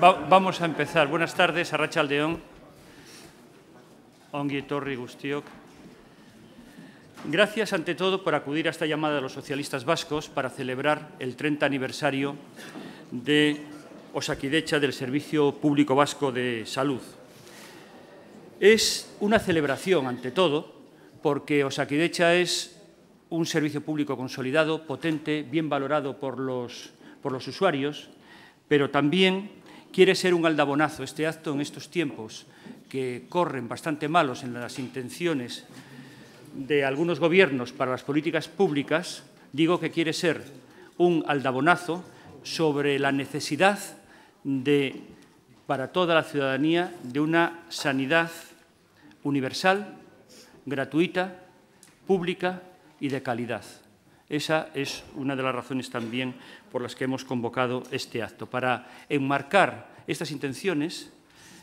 vamos a empezar. Buenas tardes, Arracha Aldeón, Ongi Torri Gustiok. Gracias, ante todo, por acudir a esta llamada de los socialistas vascos para celebrar el 30 aniversario de Osakidecha del Servicio Público Vasco de Salud. Es una celebración, ante todo, porque Osakidecha es un servicio público consolidado, potente, bien valorado por los, por los usuarios, pero también quiere ser un aldabonazo. Este acto en estos tiempos que corren bastante malos en las intenciones de algunos gobiernos para las políticas públicas, digo que quiere ser un aldabonazo sobre la necesidad de, para toda la ciudadanía de una sanidad universal, gratuita, pública y de calidad. Esa es una de las razones también por las que hemos convocado este acto. Para enmarcar estas intenciones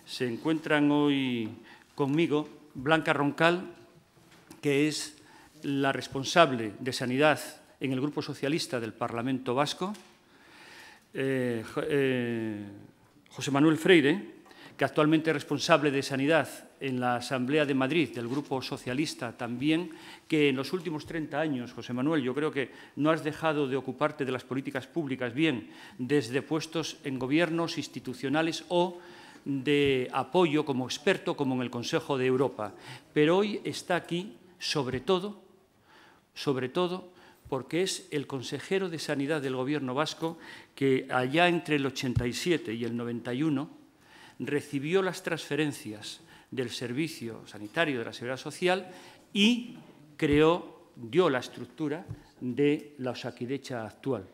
se encuentran hoy conmigo Blanca Roncal, que es la responsable de Sanidad en el Grupo Socialista del Parlamento Vasco, eh, eh, José Manuel Freire, que actualmente es responsable de Sanidad en la Asamblea de Madrid, del Grupo Socialista también, que en los últimos 30 años, José Manuel, yo creo que no has dejado de ocuparte de las políticas públicas, bien, desde puestos en gobiernos institucionales o de apoyo como experto, como en el Consejo de Europa. Pero hoy está aquí, sobre todo, sobre todo, porque es el consejero de Sanidad del Gobierno vasco que allá entre el 87 y el 91 recibió las transferencias del Servicio Sanitario de la Seguridad Social y creó, dio la estructura de la Osaquidecha actual.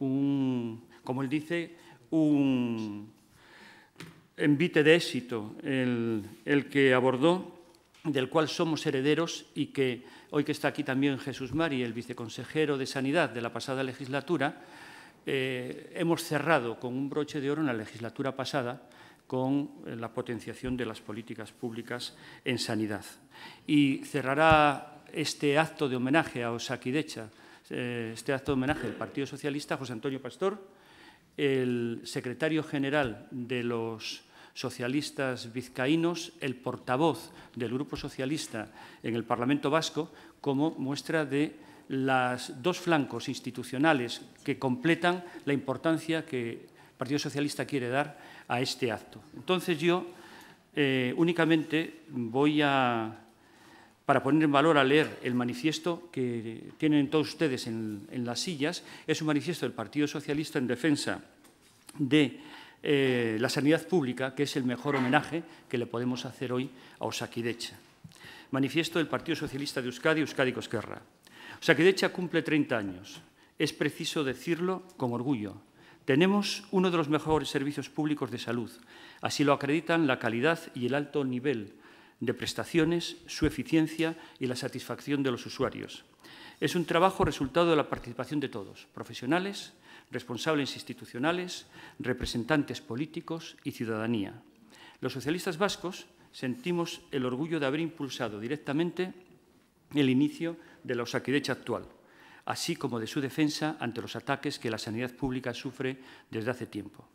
Un, como él dice, un envite de éxito el, que abordó, del cual somos herederos y que hoy que está aquí también Jesús Mari, el viceconsejero de Sanidad de la pasada legislatura, eh, hemos cerrado con un broche de oro en la legislatura pasada con eh, la potenciación de las políticas públicas en sanidad. Y cerrará este acto de homenaje a Osakidecha, eh, este acto de homenaje del Partido Socialista, José Antonio Pastor, el secretario general de los socialistas vizcaínos, el portavoz del Grupo Socialista en el Parlamento Vasco, como muestra de los dos flancos institucionales que completan la importancia que el Partido Socialista quiere dar a este acto. Entonces yo eh, únicamente voy a, para poner en valor a leer el manifiesto que tienen todos ustedes en, las sillas, es un manifiesto del Partido Socialista en defensa de eh, la sanidad pública, que es el mejor homenaje que le podemos hacer hoy a Osakidecha. Manifiesto del Partido Socialista de Euskadi, Euskadi Cosquerra. Osakidecha cumple 30 años. Es preciso decirlo con orgullo, tenemos uno de los mejores servicios públicos de salud. Así lo acreditan la calidad y el alto nivel de prestaciones, su eficiencia y la satisfacción de los usuarios. Es un trabajo resultado de la participación de todos, profesionales, responsables institucionales, representantes políticos y ciudadanía. Los socialistas vascos sentimos el orgullo de haber impulsado directamente el inicio de la Osaquidecha actual, así como de su defensa ante los ataques que la sanidad pública sufre desde hace tiempo.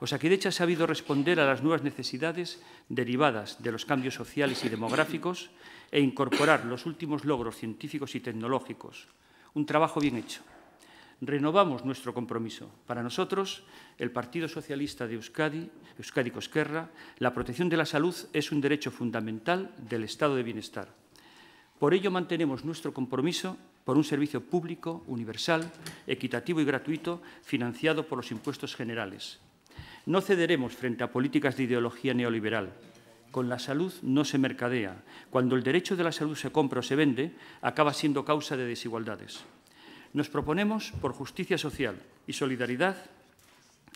Osakidecha ha sabido responder a las nuevas necesidades derivadas de los cambios sociales y demográficos e incorporar los últimos logros científicos y tecnológicos. Un trabajo bien hecho. Renovamos nuestro compromiso. Para nosotros, el Partido Socialista de Euskadi, Euskadi Cosquerra, la protección de la salud es un derecho fundamental del estado de bienestar. Por ello mantenemos nuestro compromiso por un servicio público, universal, equitativo y gratuito, financiado por los impuestos generales. No cederemos frente a políticas de ideología neoliberal. Con la salud no se mercadea. Cuando el derecho de la salud se compra o se vende, acaba siendo causa de desigualdades. Nos proponemos, por justicia social y solidaridad,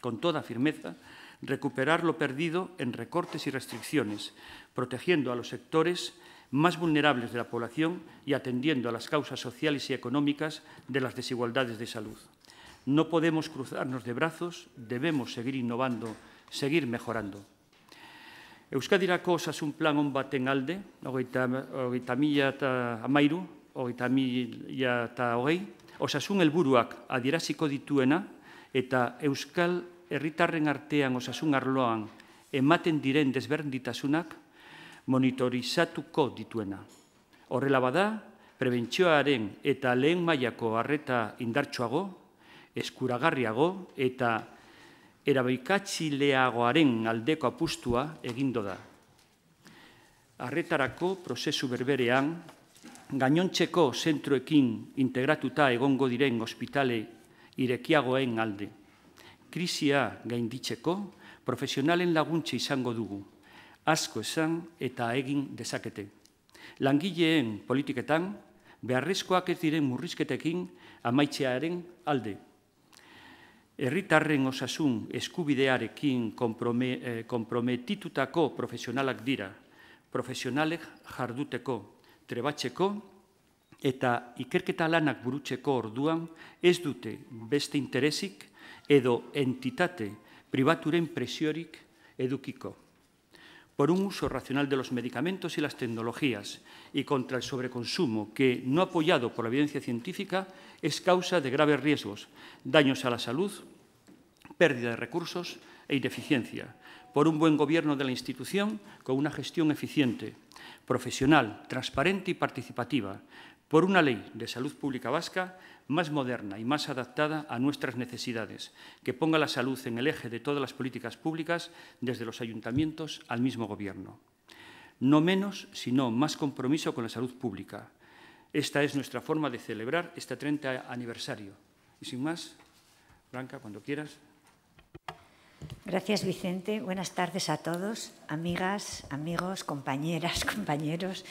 con toda firmeza, recuperar lo perdido en recortes y restricciones, protegiendo a los sectores más vulnerables de la población y atendiendo a las causas sociales y económicas de las desigualdades de salud. No podemos cruzarnos de brazos, debemos seguir innovando, seguir mejorando. es un plan on alde, hogeita mila eta amairu, mila osasun helburuak adieraziko dituena eta Euskal herritarren artean osasun arloan ematen diren desberdintasunak monitorizatuko dituena. Horrela bada, prebentzioaren eta lehen mailako harreta indartsuago, eskuragarriago eta erabikatzileagoaren aldeko apustua egindo da. Arretarako prozesu berberean, gainontzeko zentroekin integratuta egongo diren ospitale irekiagoen alde. Krisia gainditzeko, profesionalen laguntza izango dugu asko esan eta egin dezakete. Langileen politiketan, beharrezkoak ez diren murrizketekin amaitzearen alde. Erritarren osasun eskubidearekin komprometitutako eh, profesionalak dira, profesionalek jarduteko trebatzeko eta ikerketa lanak burutzeko orduan ez dute beste interesik edo entitate pribaturen presiorik edukiko. por un uso racional de los medicamentos y las tecnologías y contra el sobreconsumo, que, no apoyado por la evidencia científica, es causa de graves riesgos, daños a la salud, pérdida de recursos e ineficiencia, por un buen gobierno de la institución con una gestión eficiente, profesional, transparente y participativa, por una ley de salud pública vasca más moderna y más adaptada a nuestras necesidades, que ponga la salud en el eje de todas las políticas públicas, desde los ayuntamientos al mismo Gobierno. No menos, sino más compromiso con la salud pública. Esta es nuestra forma de celebrar este 30 aniversario. Y sin más, Blanca, cuando quieras. Gracias, Vicente. Buenas tardes a todos, amigas, amigos, compañeras, compañeros.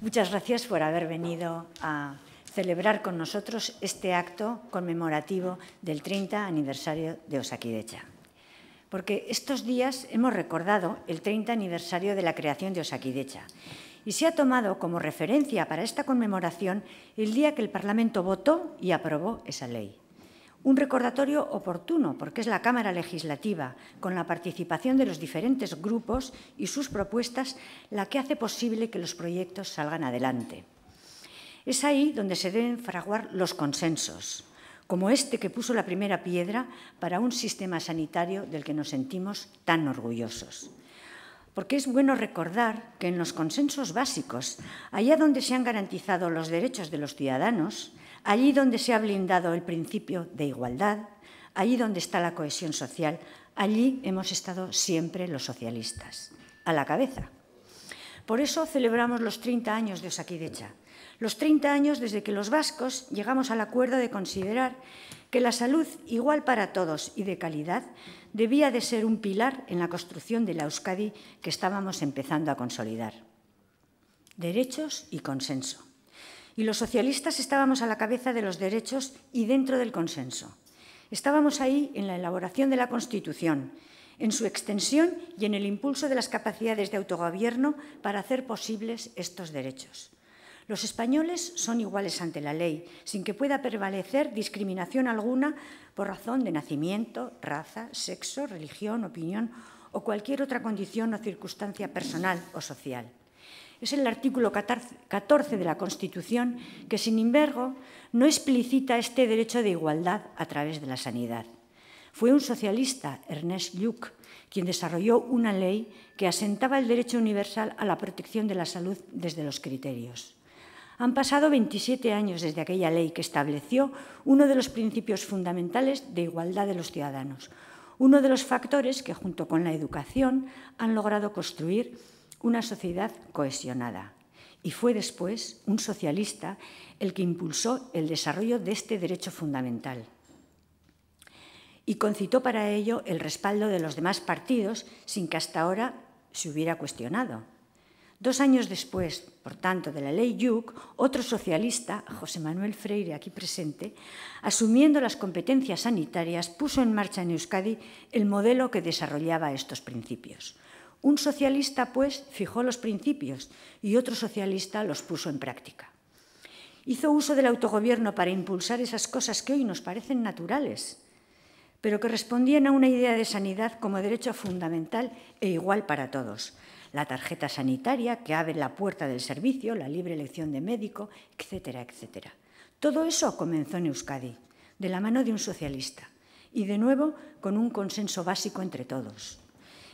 Muchas gracias por haber venido a celebrar con nosotros este acto conmemorativo del 30 aniversario de Osakidecha. Porque estos días hemos recordado el 30 aniversario de la creación de Osakidecha y se ha tomado como referencia para esta conmemoración el día que el Parlamento votó y aprobó esa ley. Un recordatorio oportuno, porque es la Cámara Legislativa, con la participación de los diferentes grupos y sus propuestas, la que hace posible que los proyectos salgan adelante. Es ahí donde se deben fraguar los consensos, como este que puso la primera piedra para un sistema sanitario del que nos sentimos tan orgullosos. Porque es bueno recordar que en los consensos básicos, allá donde se han garantizado los derechos de los ciudadanos, allí donde se ha blindado el principio de igualdad, allí donde está la cohesión social, allí hemos estado siempre los socialistas, a la cabeza. Por eso celebramos los 30 años de Osakidecha, los 30 años desde que los vascos llegamos al acuerdo de considerar que la salud igual para todos y de calidad debía de ser un pilar en la construcción de la Euskadi que estábamos empezando a consolidar. Derechos y consenso. Y los socialistas estábamos a la cabeza de los derechos y dentro del consenso. Estábamos ahí en la elaboración de la Constitución, en su extensión y en el impulso de las capacidades de autogobierno para hacer posibles estos derechos. Los españoles son iguales ante la ley, sin que pueda prevalecer discriminación alguna por razón de nacimiento, raza, sexo, religión, opinión o cualquier otra condición o circunstancia personal o social. Es el artículo 14 de la Constitución que, sin embargo, no explicita este derecho de igualdad a través de la sanidad. Fue un socialista, Ernest Luc, quien desarrolló una ley que asentaba el derecho universal a la protección de la salud desde los criterios. Han pasado 27 años desde aquella ley que estableció uno de los principios fundamentales de igualdad de los ciudadanos, uno de los factores que, junto con la educación, han logrado construir una sociedad cohesionada. Y fue después un socialista el que impulsó el desarrollo de este derecho fundamental. Y concitó para ello el respaldo de los demás partidos sin que hasta ahora se hubiera cuestionado. Dos años después, por tanto, de la ley Yuc, otro socialista, José Manuel Freire, aquí presente, asumiendo las competencias sanitarias, puso en marcha en Euskadi el modelo que desarrollaba estos principios. Un socialista, pues, fijó los principios y otro socialista los puso en práctica. Hizo uso del autogobierno para impulsar esas cosas que hoy nos parecen naturales, pero que respondían a una idea de sanidad como derecho fundamental e igual para todos la tarjeta sanitaria que abre la puerta del servicio, la libre elección de médico, etcétera, etcétera. Todo eso comenzó en Euskadi, de la mano de un socialista y de nuevo con un consenso básico entre todos.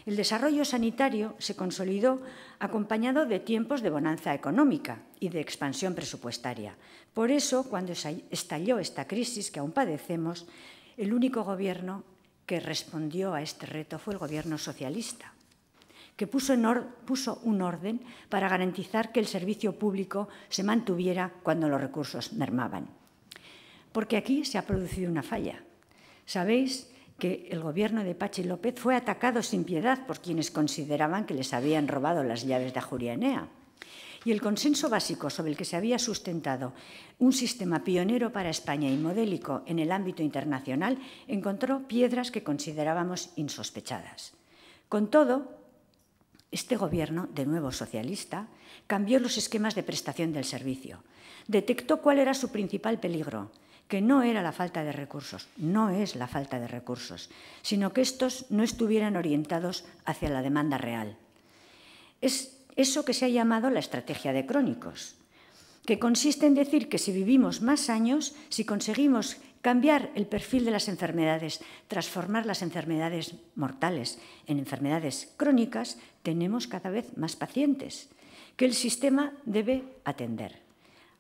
El desarrollo sanitario se consolidó acompañado de tiempos de bonanza económica y de expansión presupuestaria. Por eso, cuando estalló esta crisis que aún padecemos, el único gobierno que respondió a este reto fue el gobierno socialista que puso, un orden para garantizar que el servicio público se mantuviera cuando los recursos mermaban. Porque aquí se ha producido una falla. Sabéis que el gobierno de Pachi López fue atacado sin piedad por quienes consideraban que les habían robado las llaves de Ajurianea. Y el consenso básico sobre el que se había sustentado un sistema pionero para España y modélico en el ámbito internacional encontró piedras que considerábamos insospechadas. Con todo, este gobierno, de nuevo socialista, cambió los esquemas de prestación del servicio. Detectó cuál era su principal peligro, que no era la falta de recursos, no es la falta de recursos, sino que estos no estuvieran orientados hacia la demanda real. Es eso que se ha llamado la estrategia de crónicos, que consiste en decir que si vivimos más años, si conseguimos cambiar el perfil de las enfermedades, transformar las enfermedades mortales en enfermedades crónicas, tenemos cada vez más pacientes que el sistema debe atender.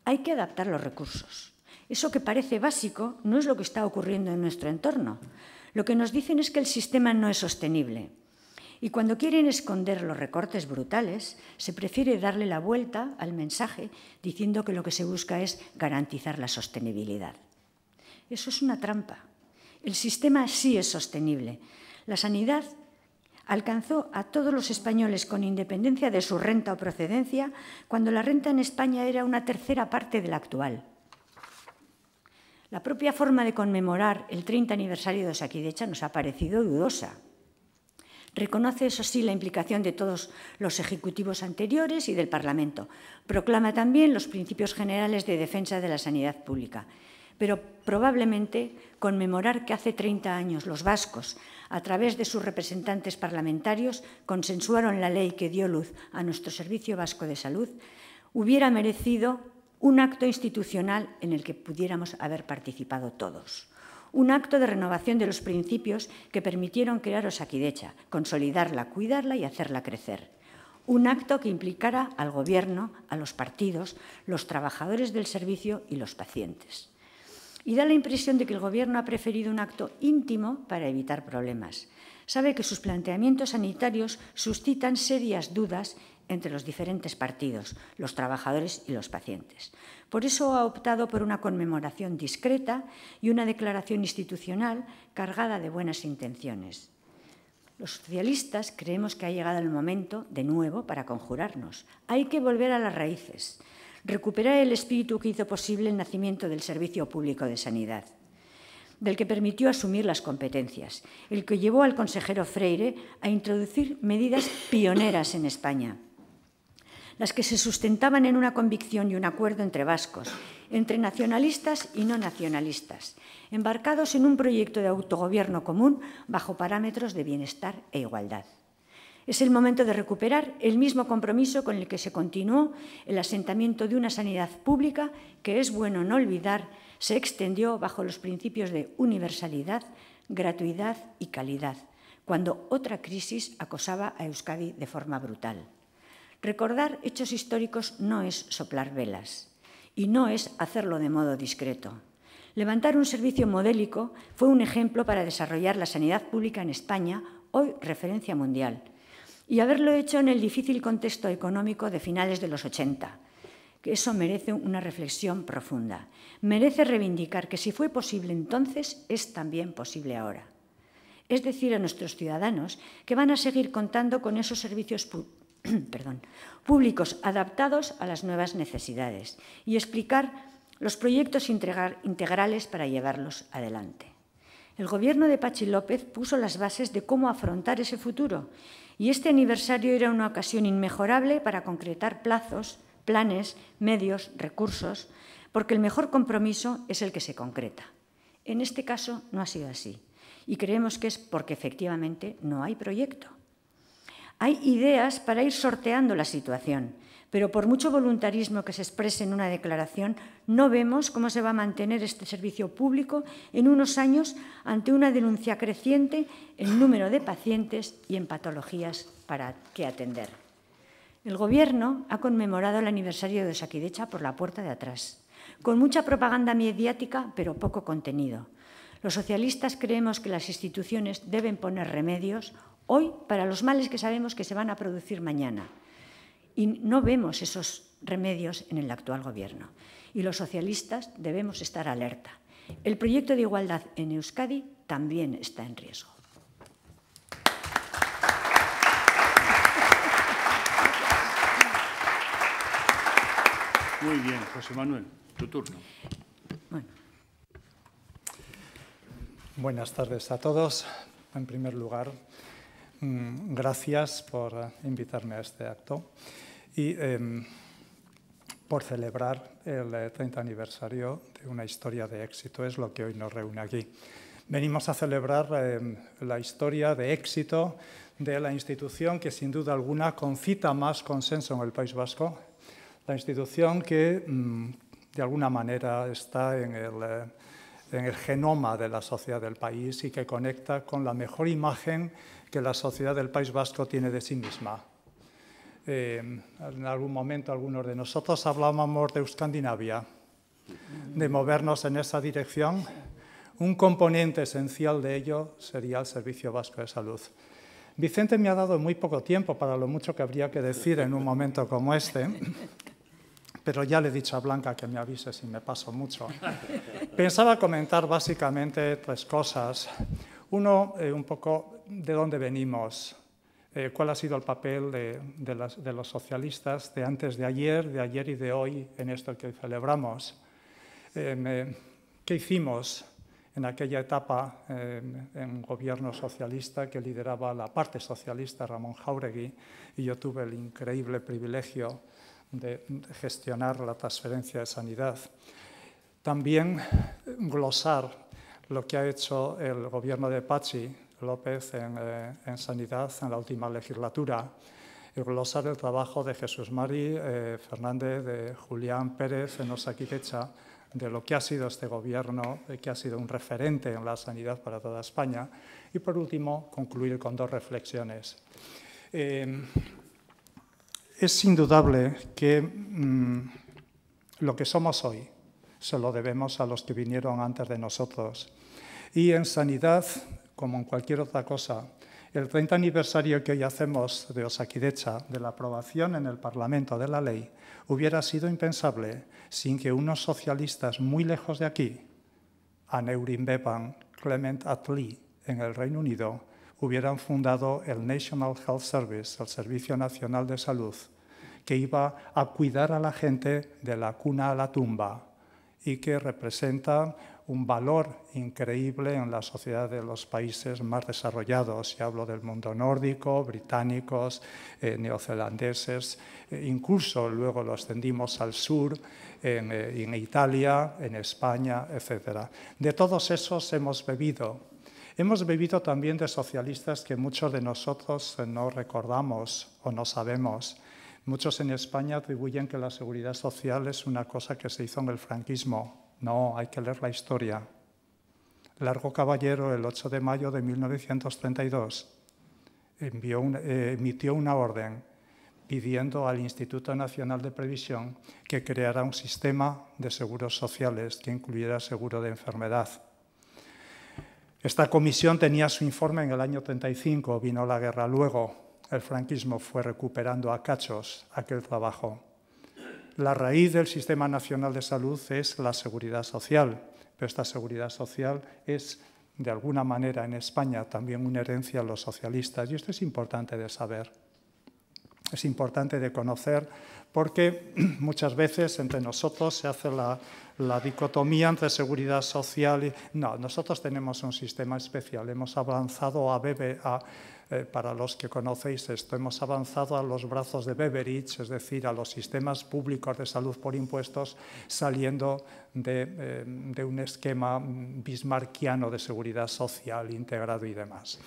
Hay que adaptar los recursos. Eso que parece básico no es lo que está ocurriendo en nuestro entorno. Lo que nos dicen es que el sistema no es sostenible. Y cuando quieren esconder los recortes brutales, se prefiere darle la vuelta al mensaje diciendo que lo que se busca es garantizar la sostenibilidad. Eso es una trampa. El sistema sí es sostenible. La sanidad alcanzó a todos los españoles con independencia de su renta o procedencia, cuando la renta en España era una tercera parte de la actual. La propia forma de conmemorar el 30 aniversario de Saquidecha nos ha parecido dudosa. Reconoce, eso sí, la implicación de todos los ejecutivos anteriores y del Parlamento. Proclama también los principios generales de defensa de la sanidad pública pero probablemente conmemorar que hace 30 años los vascos, a través de sus representantes parlamentarios, consensuaron la ley que dio luz a nuestro Servicio Vasco de Salud, hubiera merecido un acto institucional en el que pudiéramos haber participado todos. Un acto de renovación de los principios que permitieron crear Osakidecha, consolidarla, cuidarla y hacerla crecer. Un acto que implicara al Gobierno, a los partidos, los trabajadores del servicio y los pacientes y da la impresión de que el Gobierno ha preferido un acto íntimo para evitar problemas. Sabe que sus planteamientos sanitarios suscitan serias dudas entre los diferentes partidos, los trabajadores y los pacientes. Por eso ha optado por una conmemoración discreta y una declaración institucional cargada de buenas intenciones. Los socialistas creemos que ha llegado el momento, de nuevo, para conjurarnos. Hay que volver a las raíces recuperar el espíritu que hizo posible el nacimiento del Servicio Público de Sanidad del que permitió asumir las competencias, el que llevó al consejero Freire a introducir medidas pioneras en España, las que se sustentaban en una convicción y un acuerdo entre vascos, entre nacionalistas y no nacionalistas, embarcados en un proyecto de autogobierno común bajo parámetros de bienestar e igualdad. Es el momento de recuperar el mismo compromiso con el que se continuó el asentamiento de una sanidad pública que, es bueno no olvidar, se extendió bajo los principios de universalidad, gratuidad y calidad, cuando otra crisis acosaba a Euskadi de forma brutal. Recordar hechos históricos no es soplar velas y no es hacerlo de modo discreto. Levantar un servicio modélico fue un ejemplo para desarrollar la sanidad pública en España, hoy referencia mundial, y haberlo hecho en el difícil contexto económico de finales de los 80, que eso merece una reflexión profunda. Merece reivindicar que si fue posible entonces, es también posible ahora. Es decir, a nuestros ciudadanos que van a seguir contando con esos servicios públicos adaptados a las nuevas necesidades y explicar los proyectos integrales para llevarlos adelante. El gobierno de Pachi López puso las bases de cómo afrontar ese futuro y este aniversario era una ocasión inmejorable para concretar plazos, planes, medios, recursos, porque el mejor compromiso es el que se concreta. En este caso no ha sido así y creemos que es porque efectivamente no hay proyecto. Hay ideas para ir sorteando la situación pero por mucho voluntarismo que se exprese en una declaración, no vemos cómo se va a mantener este servicio público en unos años ante una denuncia creciente en número de pacientes y en patologías para que atender. El Gobierno ha conmemorado el aniversario de Saquidecha por la puerta de atrás, con mucha propaganda mediática, pero poco contenido. Los socialistas creemos que las instituciones deben poner remedios hoy para los males que sabemos que se van a producir mañana – y no vemos esos remedios en el actual gobierno. Y los socialistas debemos estar alerta. El proyecto de igualdad en Euskadi también está en riesgo. Muy bien, José Manuel, tu turno. Buenas tardes a todos. En primer lugar, Mm, gracias por eh, invitarme a este acto y em, por celebrar el 30 eh, aniversario de una historia de éxito. Es lo que hoy nos reúne aquí. Venimos a celebrar em, la historia de éxito de la institución que sin duda alguna concita más consenso en el País Vasco, la institución que mm, de alguna manera está en el, eh, en el genoma de la sociedad del país y que conecta con la mejor imagen que la sociedad del País Vasco tiene de sí misma. Eh, en algún momento algunos de nosotros hablábamos de Escandinavia, de movernos en esa dirección. Un componente esencial de ello sería el Servicio Vasco de Salud. Vicente me ha dado muy poco tiempo para lo mucho que habría que decir en un momento como este, pero ya le he dicho a Blanca que me avise si me paso mucho. Pensaba comentar básicamente tres cosas. Uno, eh, un poco de dónde venimos, eh, cuál ha sido el papel de, los socialistas de antes de ayer, de ayer y de hoy en esto que celebramos. Eh, ¿Qué hicimos en aquella etapa en gobierno socialista que lideraba la parte socialista Ramón Jauregui? Y yo tuve el increíble privilegio de gestionar la transferencia de sanidad. También glosar lo que ha hecho el gobierno de Pachi López en, eh, sanidad en la última legislatura el glosar el trabajo de Jesús Mari eh, Fernández, de Julián Pérez en Osaquitecha, de lo que ha sido este gobierno, que ha sido un referente en la sanidad para toda España. Y por último, concluir con dos reflexiones. Eh, es indudable que mm, lo que somos hoy, se lo debemos a los que vinieron antes de nosotros. Y en sanidad, como en cualquier otra cosa, el 30 aniversario que hoy hacemos de Osakidecha, de la aprobación en el Parlamento de la ley, hubiera sido impensable sin que unos socialistas muy lejos de aquí, Aneurin Bevan, Clement Attlee, en el Reino Unido, hubieran fundado el National Health Service, el Servicio Nacional de Salud, que iba a cuidar a la gente de la cuna a la tumba, y que representa un valor increíble en la sociedad de los países más desarrollados. Y hablo del mundo nórdico, británicos, eh, neozelandeses, eh, incluso luego lo extendimos al sur, en, eh, en Italia, en España, etc. De todos esos hemos bebido. Hemos bebido también de socialistas que muchos de nosotros no recordamos o no sabemos Muchos en España atribuyen que la seguridad social es una cosa que se hizo en el franquismo. No, hay que leer la historia. Largo Caballero, el 8 de mayo de 1932, eh, emitió una orden pidiendo al Instituto Nacional de Previsión que creara un sistema de seguros sociales que incluyera seguro de enfermedad. Esta comisión tenía su informe en el año 35, vino la guerra luego, el franquismo fue recuperando a cachos aquel trabajo. La raíz del Sistema Nacional de Salud es la seguridad social, pero esta seguridad social es de alguna manera en España también una herencia a los socialistas y esto es importante de saber es importante de conocer porque muchas veces entre nosotros se hace la, dicotomía entre seguridad social y... No, nosotros tenemos un sistema especial, hemos avanzado a BBA, eh, para los que conocéis esto, hemos avanzado a los brazos de Beveridge, es decir, a los sistemas públicos de salud por impuestos, saliendo de, eh, de un esquema bismarquiano de seguridad social integrado y demás.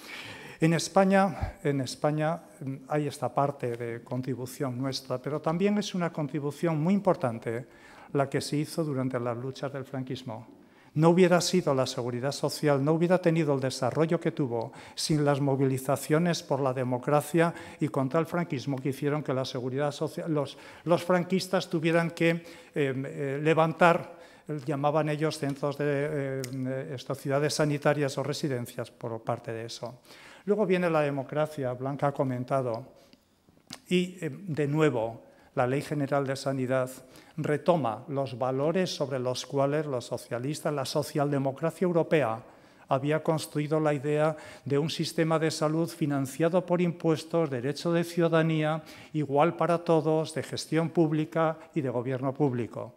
En España, en España mm, hay esta parte de contribución nuestra, pero también es una contribución muy importante la que se hizo durante las luchas del franquismo. No hubiera sido la seguridad social, no hubiera tenido el desarrollo que tuvo sin las movilizaciones por la democracia y contra el franquismo que hicieron que la seguridad social, los, franquistas tuvieran que em, eh, levantar llamaban ellos centros de em, sociedades sanitarias o residencias por parte de eso. Luego viene la democracia, Blanca ha comentado, y eh, de nuevo la Ley General de Sanidad retoma los valores sobre los cuales los socialistas, la socialdemocracia europea, había construido la idea de un sistema de salud financiado por impuestos, derecho de ciudadanía, igual para todos, de gestión pública y de gobierno público.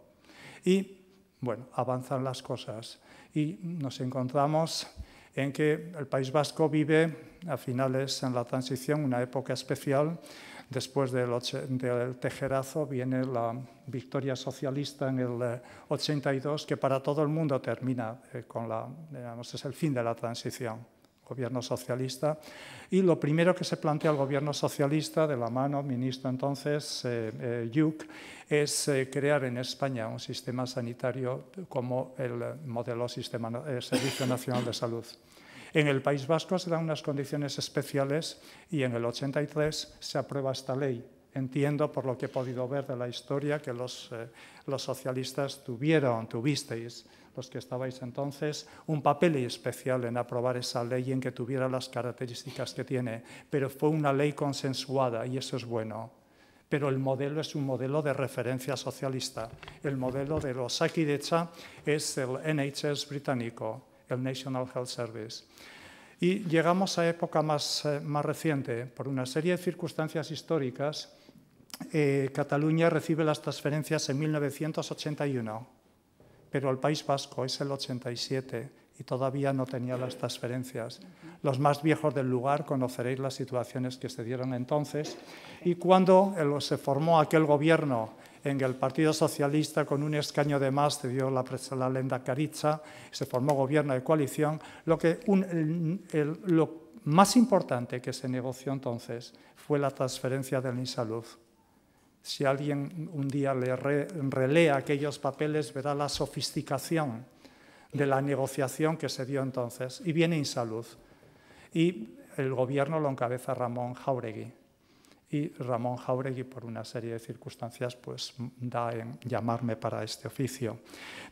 Y, bueno, avanzan las cosas y nos encontramos en que el País Vasco vive a finales en la transición una época especial. Después del, tejerazo viene la victoria socialista en el 82, eh, que para todo el mundo termina eh, con es el fin de la transición gobierno socialista, y lo primero que se plantea el gobierno socialista, de la mano ministro entonces eh, eh es eh, crear en España un sistema sanitario como el modelo sistema, eh, Servicio Nacional de Salud. En el País Vasco se dan unas condiciones especiales y en el 83 se aprueba esta ley. Entiendo, por lo que he podido ver de la historia, que los, los socialistas tuvieron, tuvisteis los que estabais entonces, un papel especial en aprobar esa ley en que tuviera las características que tiene, pero fue una ley consensuada y eso es bueno. Pero el modelo es un modelo de referencia socialista. El modelo de los aquí decha es el NHS británico, el National Health Service. Y llegamos a época más, eh, reciente, por una serie de circunstancias históricas, eh, Cataluña recibe las transferencias en 1981 pero el País Vasco es el 87 y todavía no tenía las transferencias. Los más viejos del lugar conoceréis las situaciones que se dieron entonces y cuando se formó aquel gobierno en el Partido Socialista con un escaño de más dio la, la lenda Caritza, se formó gobierno de coalición, lo que lo más importante que se negoció entonces fue la transferencia del Insalud. Si alguien un día le relea aquellos papeles, verá la sofisticación de la negociación que se dio entonces. Y viene Insalud. Y el gobierno lo encabeza Ramón Jauregui. Y Ramón Jauregui, por una serie de circunstancias, pues da en llamarme para este oficio.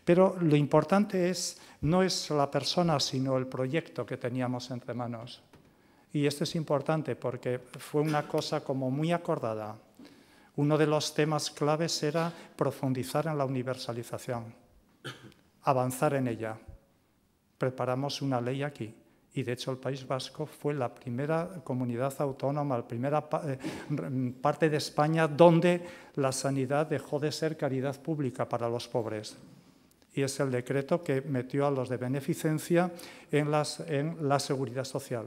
Pero lo importante es, no es la persona, sino el proyecto que teníamos entre manos. Y esto es importante porque fue una cosa como muy acordada, uno de los temas claves era profundizar en la universalización, avanzar en ella. Preparamos una ley aquí y de hecho el País Vasco fue la primera comunidad autónoma, la primera eh, parte de España donde la sanidad dejó de ser caridad pública para los pobres. Y es el decreto que metió a los de beneficencia en, en la seguridad social,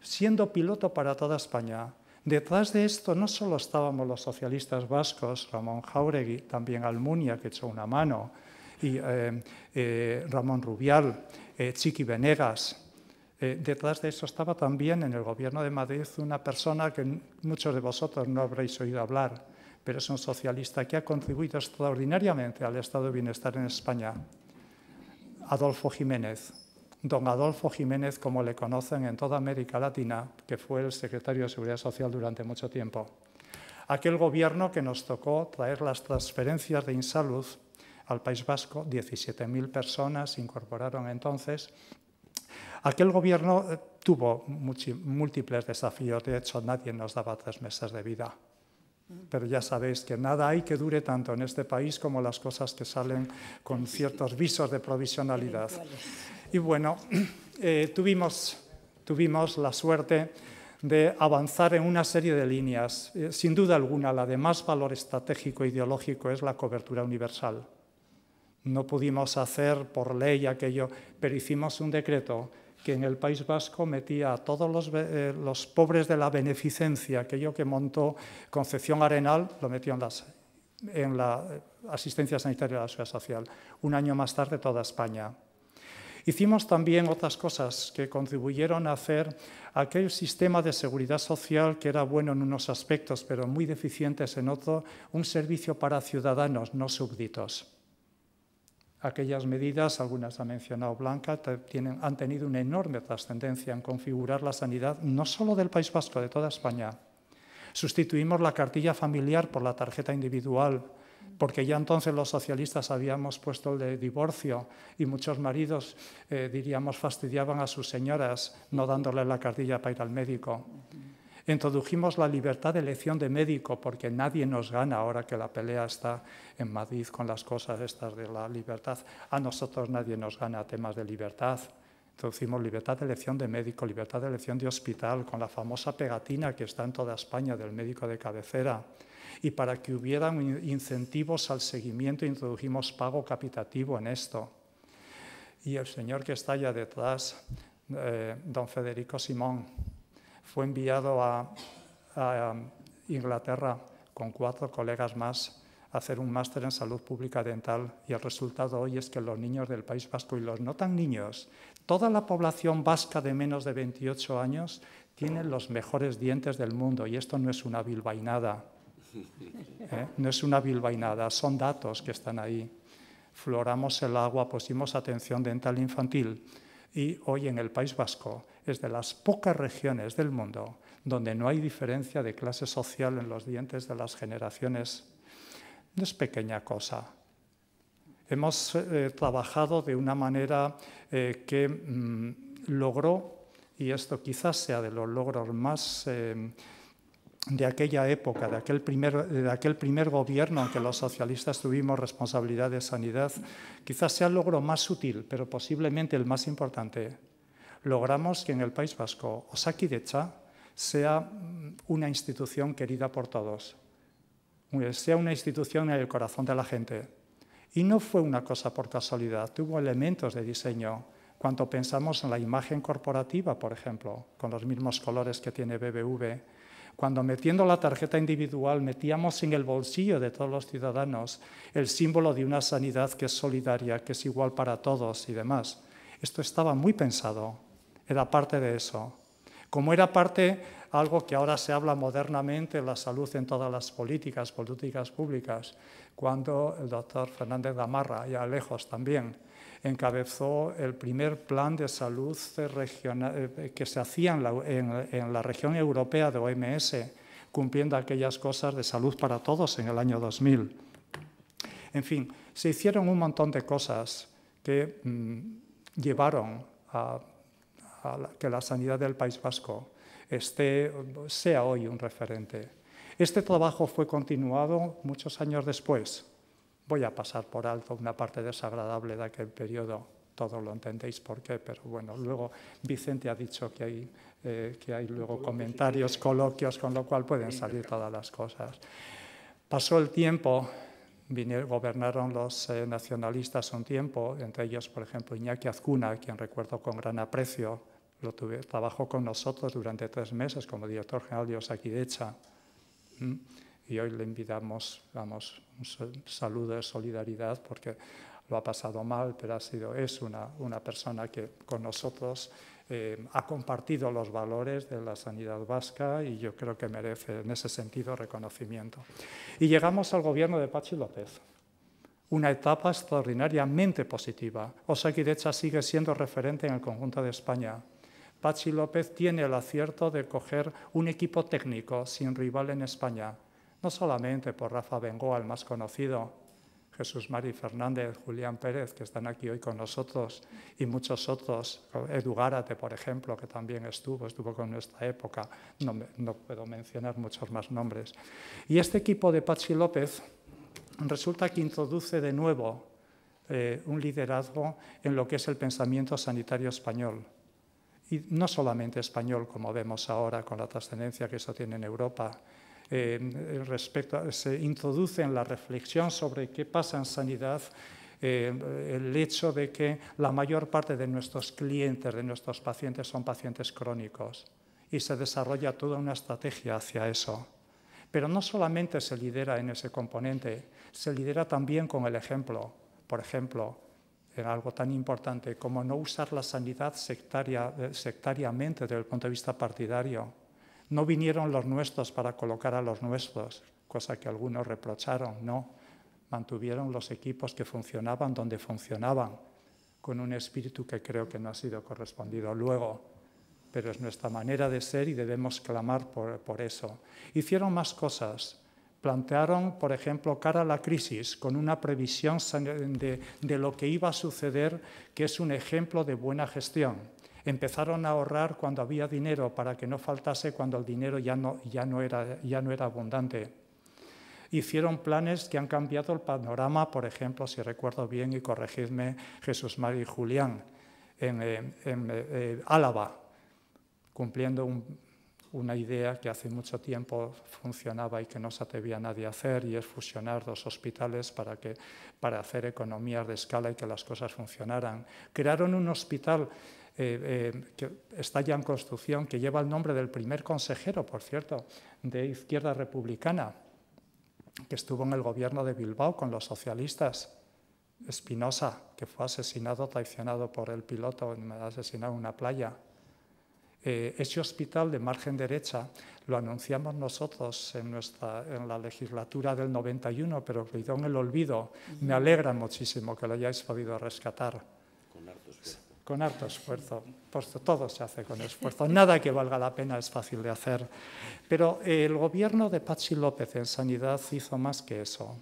siendo piloto para toda España Detrás de esto no solo estábamos los socialistas vascos, Ramón Jauregui, también Almunia, que echó una mano, y eh, eh, Ramón Rubial, eh, Chiqui Venegas. Eh, detrás de eso estaba también en el gobierno de Madrid una persona que muchos de vosotros no habréis oído hablar, pero es un socialista que ha contribuido extraordinariamente al estado de bienestar en España, Adolfo Jiménez don Adolfo Jiménez, como le conocen en toda América Latina, que fue el secretario de Seguridad Social durante mucho tiempo. Aquel gobierno que nos tocó traer las transferencias de Insalud al País Vasco, 17.000 personas se incorporaron entonces. Aquel gobierno eh, tuvo múltiples desafíos, de hecho nadie nos daba tres meses de vida. Pero ya sabéis que nada hay que dure tanto en este país como las cosas que salen con ciertos visos de provisionalidad. Y bueno, eh, tuvimos, la suerte de avanzar en una serie de líneas. Eh, sin duda alguna, la de más valor estratégico e ideológico es la cobertura universal. No pudimos hacer por ley aquello, pero hicimos un decreto que en el País Vasco metía a todos los, eh, pobres de la beneficencia, aquello que montó Concepción Arenal, lo metió en, en la asistencia sanitaria de la seguridad social. Un año más tarde toda España. Hicimos también otras cosas que contribuyeron a hacer aquel sistema de seguridad social que era bueno en unos aspectos, pero muy deficientes en otros, un servicio para ciudadanos, no súbditos. Aquellas medidas, algunas ha mencionado Blanca, han tenido una enorme trascendencia en configurar la sanidad, no solo del País Vasco, de toda España. Sustituimos la cartilla familiar por la tarjeta individual porque ya entonces los socialistas habíamos puesto el de divorcio y muchos maridos, eh, diríamos, fastidiaban a sus señoras no dándoles la cartilla para ir al médico. Introdujimos la libertad de elección de médico porque nadie nos gana ahora que la pelea está en Madrid con las cosas estas de la libertad. A nosotros nadie nos gana temas de libertad. Introducimos libertad de elección de médico, libertad de elección de hospital, con la famosa pegatina que está en toda España del médico de cabecera y para que hubieran incentivos al seguimiento introdujimos pago capitativo en esto. Y el señor que está allá detrás, eh, don Federico Simón, fue enviado a, Inglaterra con cuatro colegas más a hacer un máster en salud pública dental y el resultado hoy es que los niños del País Vasco y los no tan niños, toda la población vasca de menos de 28 años tiene los mejores dientes del mundo y esto no es una bilbainada. ¿Eh? No es una bilbainada, son datos que están ahí. Floramos el agua, pusimos atención dental infantil y hoy en el País Vasco es de las pocas regiones del mundo donde no hay diferencia de clase social en los dientes de las generaciones. No es pequeña cosa. Hemos eh, trabajado de una manera eh, que mm, logró, y esto quizás sea de los logros más de aquella época, de aquel, primer, gobierno en que los socialistas tuvimos responsabilidad de sanidad, quizás sea el logro más sutil, pero posiblemente el más importante. Logramos que en el País Vasco Osaki sea una institución querida por todos, eh, sea una institución en el corazón de la gente. Y no fue una cosa por casualidad, tuvo elementos de diseño, cuando pensamos en la imagen corporativa, por ejemplo, con los mismos colores que tiene BBV, cuando metiendo la tarjeta individual metíamos en el bolsillo de todos los ciudadanos el símbolo de una sanidad que es solidaria, que es igual para todos y demás. Esto estaba muy pensado, era parte de eso. Como era parte algo que ahora se habla modernamente, la salud en todas las políticas, políticas públicas, cuando el doctor Fernández Gamarra, ya lejos también, encabezó el primer plan de salud regional, eh, eh, que se hacía en la, región europea de OMS, cumpliendo aquellas cosas de salud para todos en el año 2000. En fin, se hicieron un montón de cosas que mm, llevaron a, que la sanidad del País Vasco sea hoy un referente. Este trabajo fue continuado muchos años después, Voy a pasar por alto una parte desagradable de aquel periodo, todos lo entendéis por qué, pero bueno, luego Vicente ha dicho que hay, eh, que hay luego comentarios, coloquios, con lo cual pueden salir todas las cosas. Pasó el tiempo, gobernaron los eh, nacionalistas un tiempo, entre ellos, por ejemplo, Iñaki Azcuna, quien recuerdo con gran aprecio, lo tuve, trabajó con nosotros durante tres meses como director general de Osakidecha. ¿Mm? y hoy le invitamos, un saludo de solidaridad porque lo ha pasado mal, pero ha sido, es una, una persona que con nosotros eh, ha compartido los valores de la sanidad vasca y yo creo que merece en ese sentido reconocimiento. Y llegamos al gobierno de Pachi López una etapa extraordinariamente positiva. Osakidecha sigue siendo referente en el conjunto de España. Pachi López tiene el acierto de coger un equipo técnico sin rival en España, no solamente por Rafa Bengoa, el más conocido, Jesús Mari Fernández, Julián Pérez, que están aquí hoy con nosotros, y muchos otros, Edu Gárate, por ejemplo, que también estuvo, estuvo con nuestra época, no, puedo mencionar muchos más nombres. Y este equipo de Pachi López resulta que introduce de nuevo eh, un liderazgo en lo que es el pensamiento sanitario español. Y no solamente español, como vemos ahora con la trascendencia que eso tiene en Europa, respecto se introduce en la reflexión sobre qué pasa en sanidad eh, el hecho de que la mayor parte de nuestros clientes, de nuestros pacientes, son pacientes crónicos y se desarrolla toda una estrategia hacia eso. Pero no solamente se lidera en ese componente, se lidera también con el ejemplo. Por ejemplo, en algo tan importante como no usar la sanidad sectaria, eh, sectariamente desde el punto de vista partidario no vinieron los nuestros para colocar a los nuestros, cosa que algunos reprocharon, no. Mantuvieron los equipos que funcionaban donde funcionaban, con un espíritu que creo que no ha sido correspondido luego, pero es nuestra manera de ser y debemos clamar por, eso. Hicieron más cosas, plantearon, por ejemplo, cara a la crisis, con una previsión de, lo que iba a suceder, que es un ejemplo de buena gestión empezaron a ahorrar cuando había dinero para que no faltase cuando el dinero ya no, ya no, era, ya no era abundante hicieron planes que han cambiado el panorama, por ejemplo, si recuerdo bien y corregidme, Jesús María y Julián, en, eh, eh, Álava, cumpliendo una idea que hace mucho tiempo funcionaba y que no se atrevía nadie a hacer, y es fusionar dos hospitales para, que, para hacer economías de escala y que las cosas funcionaran. Crearon un hospital eh, eh, que está ya en construcción, que lleva el nombre del primer consejero, por cierto, de Izquierda Republicana, que estuvo en el gobierno de Bilbao con los socialistas, Espinosa, que fue asesinado, traicionado por el piloto, asesinado en una playa. Eh, ese hospital de margen derecha lo anunciamos nosotros en, nuestra, en la legislatura del 91, pero quedó en el olvido. Me alegra muchísimo que lo hayáis podido rescatar. Con hartos con harto esfuerzo. todo se hace con esfuerzo. Nada que valga la pena es fácil de hacer. Pero el gobierno de Pachi López en sanidad hizo más que eso.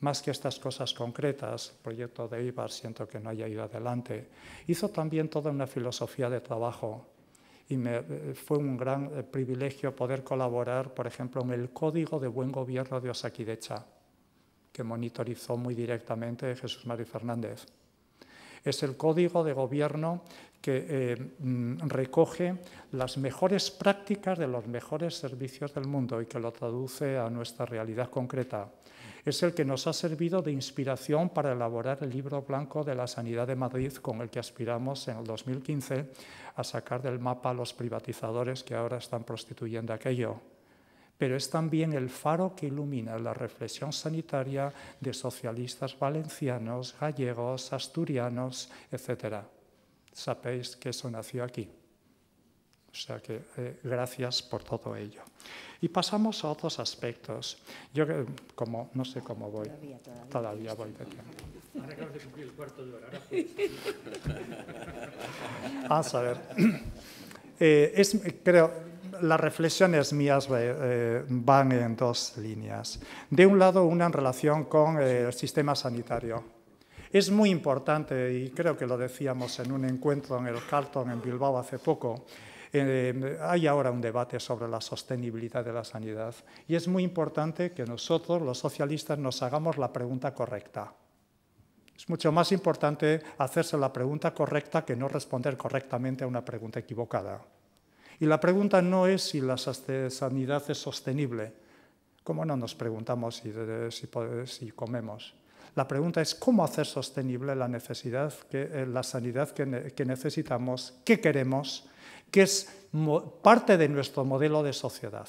Más que estas cosas concretas, el proyecto de IBAR siento que no haya ido adelante, hizo también toda una filosofía de trabajo. Y me, eh, fue un gran eh, privilegio poder colaborar, por ejemplo, en el Código de Buen Gobierno de Osaquidecha, que monitorizó muy directamente Jesús María Fernández es el código de gobierno que eh, mm, recoge las mejores prácticas de los mejores servicios del mundo y que lo traduce a nuestra realidad concreta. Es el que nos ha servido de inspiración para elaborar el libro blanco de la sanidad de Madrid con el que aspiramos en el 2015 a sacar del mapa a los privatizadores que ahora están prostituyendo aquello pero es también el faro que ilumina la reflexión sanitaria de socialistas valencianos, gallegos, asturianos, etc. Sabéis que eso nació aquí. O sea que eh, gracias por todo ello. Y pasamos a otros aspectos. Yo eh, como, no sé cómo voy. Todavía, voy de tiempo. Ahora acabas de cumplir el cuarto de hora. Vamos a ver. Eh, es, las reflexiones mías eh, eh, van en dos líneas. De un lado, una en relación con eh, el sistema sanitario. Es muy importante, y creo que lo decíamos en un encuentro en el Carlton en Bilbao hace poco, hay ahora un debate sobre la sostenibilidad de la sanidad y es muy importante que nosotros, los socialistas, nos hagamos la pregunta correcta. Es mucho más importante hacerse la pregunta correcta que no responder correctamente a una pregunta equivocada. Y la pregunta no es si la sanidad es sostenible. ¿Cómo no nos preguntamos si, comemos? La pregunta es cómo hacer sostenible la necesidad, eh, la sanidad que, que necesitamos, que queremos, que es parte de nuestro modelo de sociedad.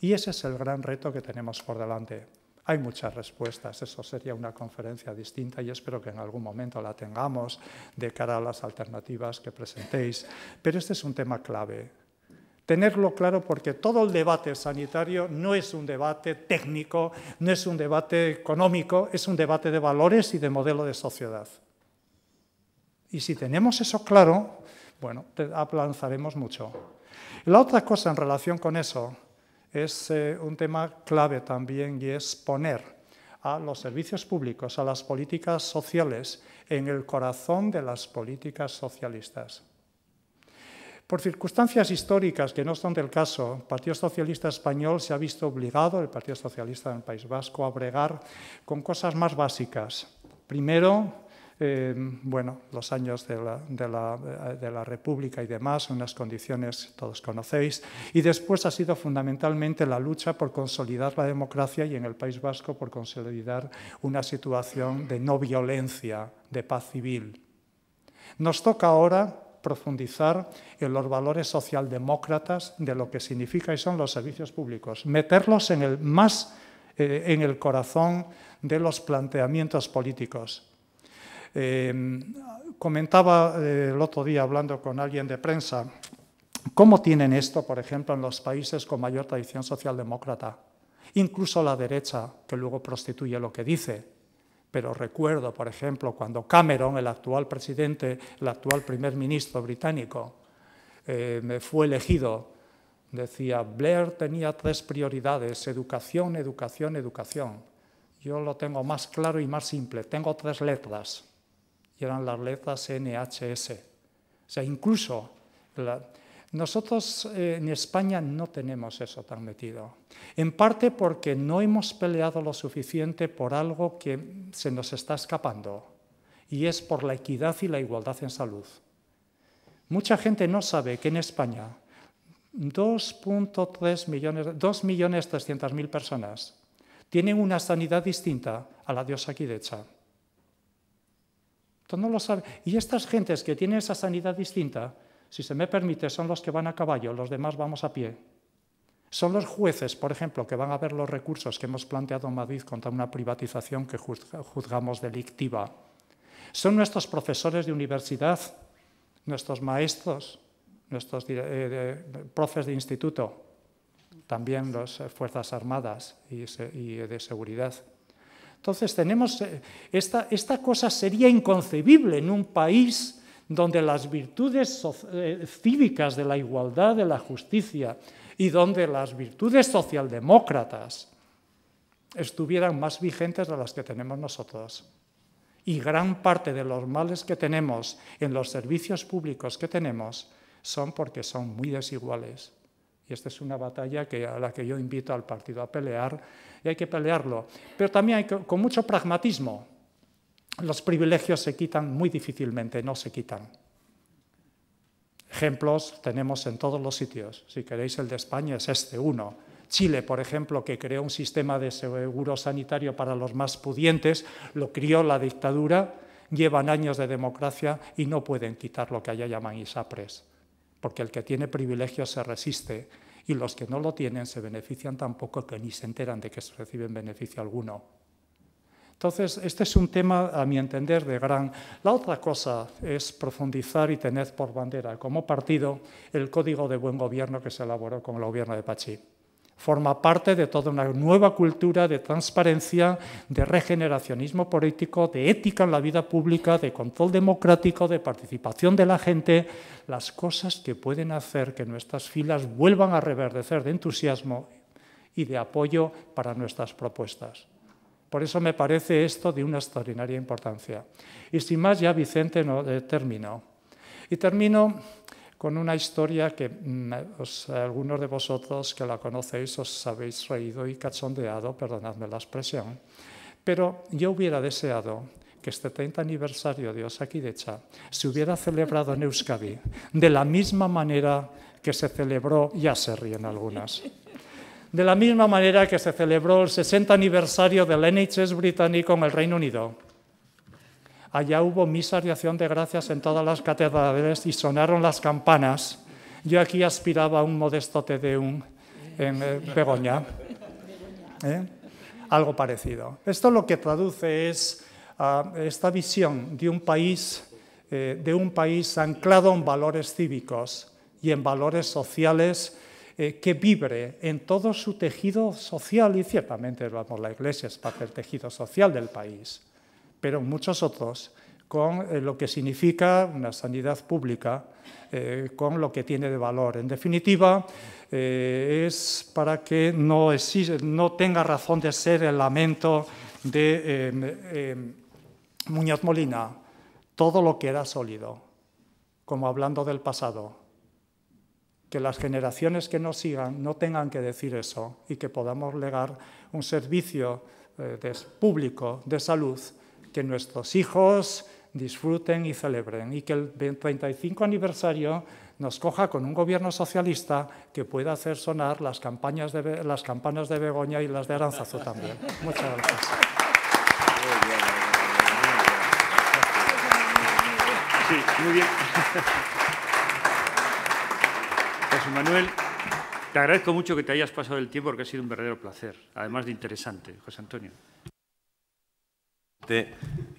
Y ese es el gran reto que tenemos por delante. Hay muchas respuestas, eso sería una conferencia distinta y espero que en algún momento la tengamos de cara a las alternativas que presentéis, pero este es un tema clave tenerlo claro porque todo el debate sanitario no es un debate técnico, no es un debate económico, es un debate de valores y de modelo de sociedad. Y si tenemos eso claro, bueno, aplanzaremos mucho. La otra cosa en relación con eso es eh, un tema clave también y es poner a los servicios públicos, a las políticas sociales, en el corazón de las políticas socialistas. Por circunstancias históricas que no son del caso, el Partido Socialista Español se ha visto obligado, el Partido Socialista del País Vasco, a bregar con cosas más básicas. Primero, eh, bueno, los años de la, eh, República y demás, unas condiciones todos conocéis. Y después ha sido fundamentalmente la lucha por consolidar la democracia y en el País Vasco por consolidar una situación de no violencia, de paz civil. Nos toca ahora profundizar en los valores socialdemócratas de lo que significa y son los servicios públicos, meterlos en el más eh, en el corazón de los planteamientos políticos. Eh, comentaba eh, el otro día hablando con alguien de prensa cómo tienen esto, por ejemplo, en los países con mayor tradición socialdemócrata, incluso la derecha, que luego prostituye lo que dice pero recuerdo, por ejemplo, cuando Cameron, el actual presidente, el actual primer ministro británico, eh, me fue elegido, decía, Blair tenía tres prioridades, educación, educación, educación. Yo lo tengo más claro y más simple, tengo tres letras, y eran las letras NHS. O sea, incluso nosotros eh, en España no tenemos eso tan metido, en parte porque no hemos peleado lo suficiente por algo que se nos está escapando, y es por la equidad y la igualdad en salud. Mucha gente no sabe que en España 2.3 millones, personas tienen una sanidad distinta a la de Osakidecha. Esto no lo sabe. Y estas gentes que tienen esa sanidad distinta si se me permite, son los que van a caballo, los demás vamos a pie. Son los jueces, por ejemplo, que van a ver los recursos que hemos planteado en Madrid contra una privatización que juzgamos delictiva. Son nuestros profesores de universidad, nuestros maestros, nuestros eh, profes de instituto, también las eh, Fuerzas Armadas y, de seguridad. Entonces, tenemos eh, esta cosa sería inconcebible en un país donde las virtudes eh, cívicas de la igualdad, de la justicia y donde las virtudes socialdemócratas estuvieran más vigentes de las que tenemos nosotros. Y gran parte de los males que tenemos en los servicios públicos que tenemos son porque son muy desiguales. Y esta es una batalla que, a la que yo invito al partido a pelear, y hay que pelearlo, pero también con mucho pragmatismo, los privilegios se quitan muy difícilmente, no se quitan. Ejemplos tenemos en todos los sitios. Si queréis el de España es este uno. Chile, por ejemplo, que creó un sistema de seguro sanitario para los más pudientes, lo crió la dictadura, llevan años de democracia y no pueden quitar lo que allá llaman ISAPRES, porque el que tiene privilegios se resiste y los que no lo tienen se benefician tampoco que ni se enteran de que reciben beneficio alguno. Entonces, este es un tema, a mi entender, de gran... La otra cosa es profundizar y tener por bandera, como partido, el Código de Buen Gobierno que se elaboró con el gobierno de Pachi. Forma parte de toda una nueva cultura de transparencia, de regeneracionismo político, de ética en la vida pública, de control democrático, de participación de la gente, las cosas que pueden hacer que nuestras filas vuelvan a reverdecer de entusiasmo y de apoyo para nuestras propuestas. Por eso me parece esto de una extraordinaria importancia. Y sin más, ya Vicente no, eh, terminó. Y termino con una historia que mm, algunos de vosotros que la conocéis os habéis reído y cachondeado, perdonadme la expresión, pero yo hubiera deseado que este 30 aniversario de Osakidecha se hubiera celebrado en Euskadi de la misma manera que se celebró, ya se ríen algunas, de la misma manera que se celebró el 60 aniversario del NHS británico en el Reino Unido. Allá hubo misa de acción de gracias en todas las catedrales y sonaron las campanas. Yo aquí aspiraba a un modesto tedeum en eh, Begoña. ¿eh? Algo parecido. Esto lo que traduce es ah, esta visión de un país eh, de un país anclado en valores cívicos y en valores sociales eh, que vibre en todo su tejido social, y ciertamente vamos, la Iglesia es parte del tejido social del país, pero muchos otros, con eh, lo que significa una sanidad pública, eh, con lo que tiene de valor. En definitiva, es para que no, no tenga razón de ser el lamento de em, em, Muñoz Molina, todo lo que era sólido, como hablando del pasado que las generaciones que nos sigan no tengan que decir eso y que podamos legar un servicio eh, público de salud que nuestros hijos disfruten y celebren y que el 35 aniversario nos coja con un gobierno socialista que pueda hacer sonar las, campañas de, las campanas de Begoña y las de Aranzazu también. Muchas gracias. muy bien. José Manuel. Te agradezco mucho que te hayas pasado el tiempo porque ha sido un verdadero placer, además de interesante, José Antonio.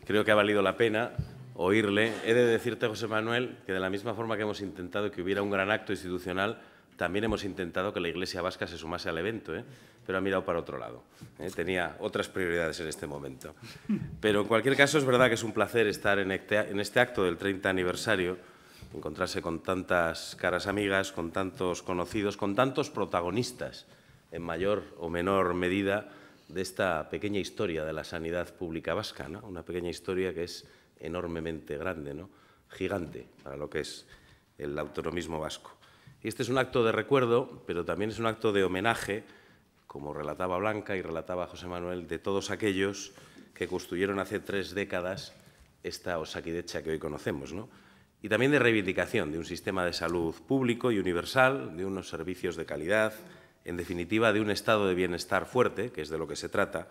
Creo que ha valido la pena oírle. He de decirte, José Manuel, que de la misma forma que hemos intentado que hubiera un gran acto institucional, también hemos intentado que la Iglesia vasca se sumase al evento, ¿eh? pero ha mirado para otro lado. ¿eh? Tenía otras prioridades en este momento. Pero en cualquier caso es verdad que es un placer estar en este, este acto del 30 aniversario encontrarse con tantas caras amigas, con tantos conocidos, con tantos protagonistas, en mayor o menor medida, de esta pequeña historia de la sanidad pública vasca, ¿no? una pequeña historia que es enormemente grande, ¿no? gigante para lo que es el autonomismo vasco. Y este es un acto de recuerdo, pero también es un acto de homenaje, como relataba Blanca y relataba José Manuel, de todos aquellos que construyeron hace tres décadas esta osaquidecha que hoy conocemos. ¿no? y también de reivindicación de un sistema de salud público y universal, de unos servicios de calidad, en definitiva, de un estado de bienestar fuerte, que es de lo que se trata,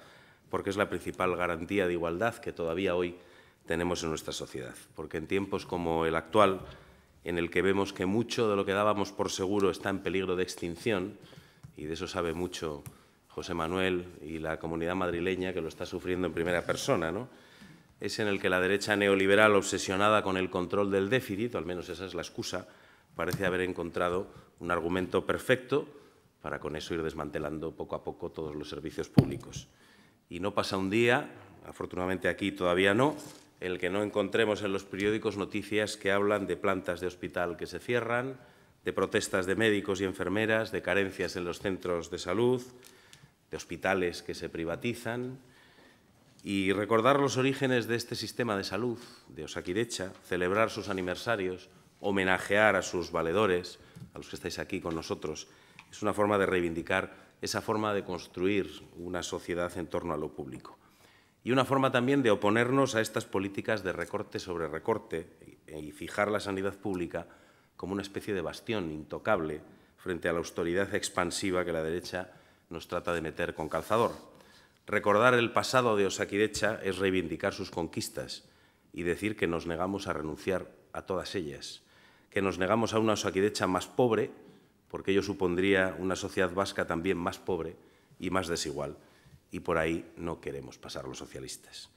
porque es la principal garantía de igualdad que todavía hoy tenemos en nuestra sociedad. Porque en tiempos como el actual, en el que vemos que mucho de lo que dábamos por seguro está en peligro de extinción, y de eso sabe mucho José Manuel y la comunidad madrileña que lo está sufriendo en primera persona, ¿no? es en el que la derecha neoliberal, obsesionada con el control del déficit, al menos esa es la excusa, parece haber encontrado un argumento perfecto para con eso ir desmantelando poco a poco todos los servicios públicos. Y no pasa un día, afortunadamente aquí todavía no, el que no encontremos en los periódicos noticias que hablan de plantas de hospital que se cierran, de protestas de médicos y enfermeras, de carencias en los centros de salud, de hospitales que se privatizan, y recordar los orígenes de este sistema de salud de Osakidecha, celebrar sus aniversarios, homenajear a sus valedores, a los que estáis aquí con nosotros, es una forma de reivindicar esa forma de construir una sociedad en torno a lo público. Y una forma también de oponernos a estas políticas de recorte sobre recorte e, y fijar la sanidad pública como una especie de bastión intocable frente a la austeridad expansiva que la derecha nos trata de meter con calzador. Recordar el pasado de Osakidecha es reivindicar sus conquistas y decir que nos negamos a renunciar a todas ellas, que nos negamos a una Osakidecha más pobre, porque ello supondría una sociedad vasca también más pobre y más desigual, y por ahí no queremos pasar los socialistas,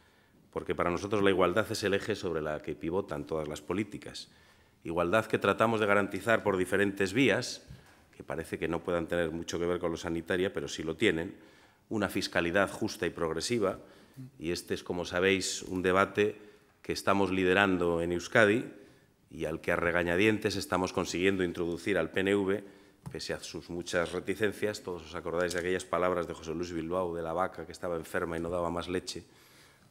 porque para nosotros la igualdad es el eje sobre la que pivotan todas las políticas, igualdad que tratamos de garantizar por diferentes vías, que parece que no puedan tener mucho que ver con lo sanitario, pero sí lo tienen, una fiscalidad justa y progresiva, y este es, como sabéis, un debate que estamos liderando en Euskadi y al que a regañadientes estamos consiguiendo introducir al PNV, pese a sus muchas reticencias. Todos os acordáis de aquellas palabras de José Luis Bilbao, de la vaca que estaba enferma y no daba más leche.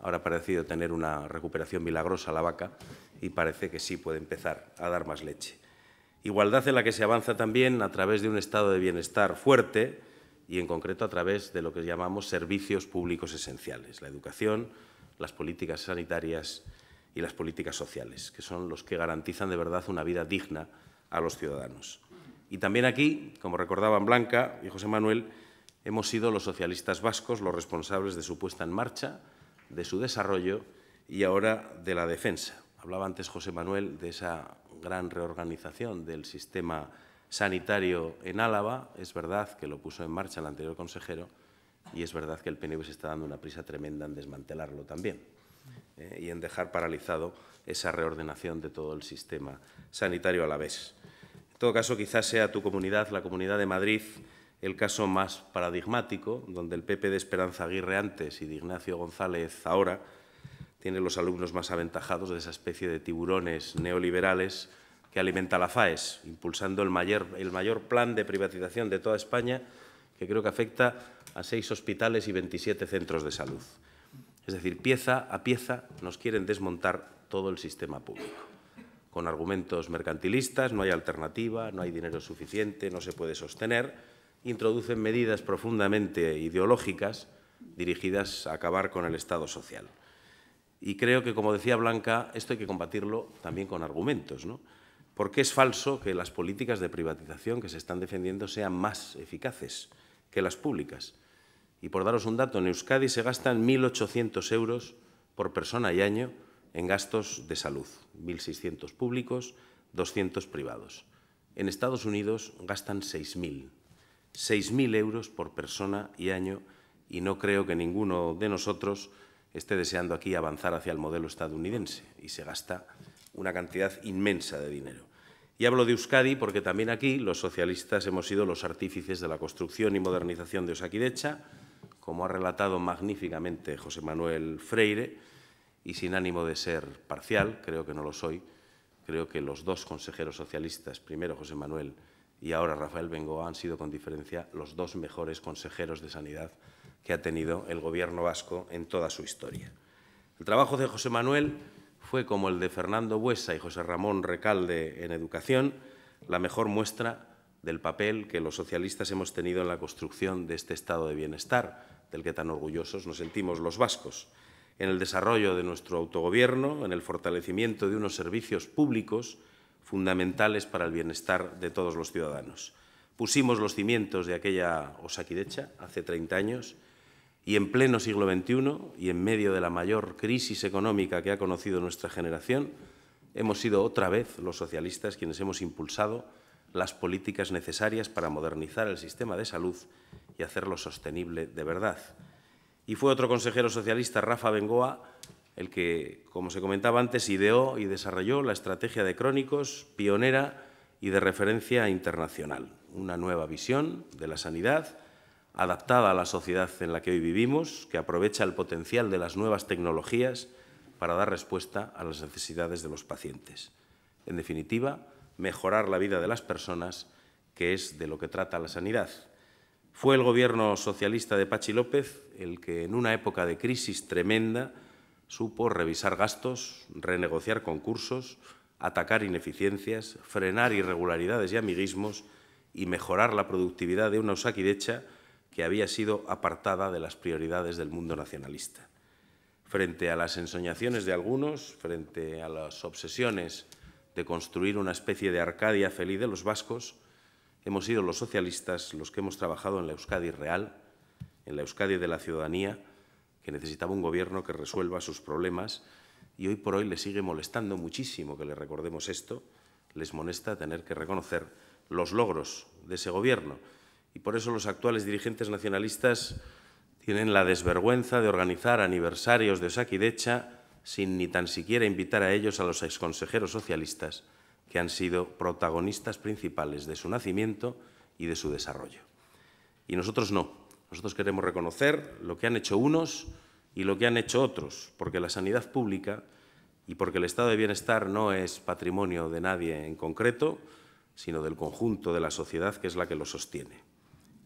Ahora ha parecido tener una recuperación milagrosa la vaca y parece que sí puede empezar a dar más leche. Igualdad en la que se avanza también a través de un estado de bienestar fuerte, y en concreto a través de lo que llamamos servicios públicos esenciales, la educación, las políticas sanitarias y las políticas sociales, que son los que garantizan de verdad una vida digna a los ciudadanos. Y también aquí, como recordaban Blanca y José Manuel, hemos sido los socialistas vascos los responsables de su puesta en marcha, de su desarrollo y ahora de la defensa. Hablaba antes José Manuel de esa gran reorganización del sistema sanitario en Álava. Es verdad que lo puso en marcha el anterior consejero y es verdad que el PNV se está dando una prisa tremenda en desmantelarlo también ¿eh? y en dejar paralizado esa reordenación de todo el sistema sanitario a la vez. En todo caso, quizás sea tu comunidad, la Comunidad de Madrid, el caso más paradigmático, donde el PP de Esperanza Aguirre antes y de Ignacio González ahora tiene los alumnos más aventajados de esa especie de tiburones neoliberales que alimenta la FAES, impulsando el mayor, plan de privatización de toda España, que creo que afecta a seis hospitales y 27 centros de salud. Es decir, pieza a pieza nos quieren desmontar todo el sistema público. Con argumentos mercantilistas, no hay alternativa, no hay dinero suficiente, no se puede sostener, introducen medidas profundamente ideológicas dirigidas a acabar con el Estado social. Y creo que, como decía Blanca, esto hay que combatirlo también con argumentos. ¿no? porque es falso que las políticas de privatización que se están defendiendo sean más eficaces que las públicas. Y por daros un dato, en Euskadi se gastan 1.800 euros por persona y año en gastos de salud, 1.600 públicos, 200 privados. En Estados Unidos gastan 6.000, 6.000 euros por persona y año y no creo que ninguno de nosotros esté deseando aquí avanzar hacia el modelo estadounidense y se gasta una cantidad inmensa de dinero. Y hablo de Euskadi porque también aquí los socialistas hemos sido los artífices de la construcción y modernización de Osaquidecha, como ha relatado magníficamente José Manuel Freire, y sin ánimo de ser parcial, creo que no lo soy, creo que los dos consejeros socialistas, primero José Manuel y ahora Rafael Bengoa, han sido con diferencia los dos mejores consejeros de sanidad que ha tenido el gobierno vasco en toda su historia. El trabajo de José Manuel fue, como el de Fernando Buesa y José Ramón Recalde en Educación, la mejor muestra del papel que los socialistas hemos tenido en la construcción de este estado de bienestar, del que tan orgullosos nos sentimos los vascos, en el desarrollo de nuestro autogobierno, en el fortalecimiento de unos servicios públicos fundamentales para el bienestar de todos los ciudadanos. Pusimos los cimientos de aquella osakidecha hace 30 años y en pleno siglo XXI y en medio de la mayor crisis económica que ha conocido nuestra generación, hemos sido otra vez los socialistas quienes hemos impulsado las políticas necesarias para modernizar el sistema de salud y hacerlo sostenible de verdad. Y fue otro consejero socialista, Rafa Bengoa, el que, como se comentaba antes, ideó y desarrolló la estrategia de crónicos, pionera y de referencia internacional. Una nueva visión de la sanidad adaptada a la sociedad en la que hoy vivimos, que aprovecha el potencial de las nuevas tecnologías para dar respuesta a las necesidades de los pacientes. En definitiva, mejorar la vida de las personas, que es de lo que trata la sanidad. Fue el gobierno socialista de Pachi López el que en una época de crisis tremenda supo revisar gastos, renegociar concursos, atacar ineficiencias, frenar irregularidades y amiguismos y mejorar la productividad de una Usaquidecha que había sido apartada de las prioridades del mundo nacionalista. Frente a las ensoñaciones de algunos, frente a las obsesiones de construir una especie de Arcadia feliz de los vascos, hemos sido los socialistas los que hemos trabajado en la Euskadi real, en la Euskadi de la ciudadanía, que necesitaba un gobierno que resuelva sus problemas y hoy por hoy le sigue molestando muchísimo que le recordemos esto, les molesta tener que reconocer los logros de ese gobierno y por eso los actuales dirigentes nacionalistas tienen la desvergüenza de organizar aniversarios de decha sin ni tan siquiera invitar a ellos a los exconsejeros socialistas que han sido protagonistas principales de su nacimiento y de su desarrollo. Y nosotros no. Nosotros queremos reconocer lo que han hecho unos y lo que han hecho otros, porque la sanidad pública y porque el estado de bienestar no es patrimonio de nadie en concreto, sino del conjunto de la sociedad que es la que lo sostiene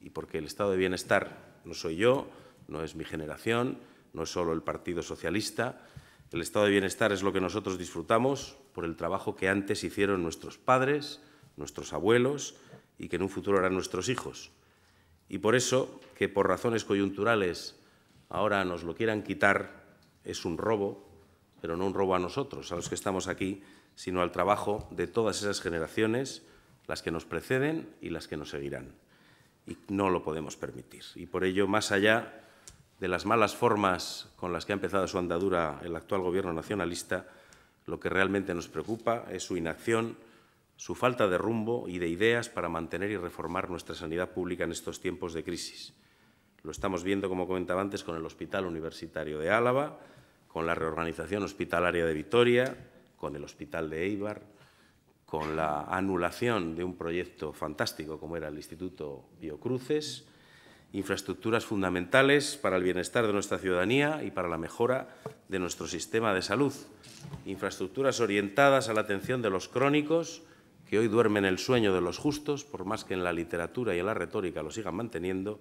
y porque el estado de bienestar no soy yo, no es mi generación, no es solo el Partido Socialista. El estado de bienestar es lo que nosotros disfrutamos por el trabajo que antes hicieron nuestros padres, nuestros abuelos y que en un futuro harán nuestros hijos. Y por eso, que por razones coyunturales ahora nos lo quieran quitar, es un robo, pero no un robo a nosotros, a los que estamos aquí, sino al trabajo de todas esas generaciones, las que nos preceden y las que nos seguirán y no lo podemos permitir. Y por ello, más allá de las malas formas con las que ha empezado su andadura el actual Gobierno nacionalista, lo que realmente nos preocupa es su inacción, su falta de rumbo y de ideas para mantener y reformar nuestra sanidad pública en estos tiempos de crisis. Lo estamos viendo, como comentaba antes, con el Hospital Universitario de Álava, con la reorganización hospitalaria de Vitoria, con el Hospital de Eibar, con la anulación de un proyecto fantástico como era el Instituto Biocruces, infraestructuras fundamentales para el bienestar de nuestra ciudadanía y para la mejora de nuestro sistema de salud, infraestructuras orientadas a la atención de los crónicos, que hoy duermen el sueño de los justos, por más que en la literatura y en la retórica lo sigan manteniendo,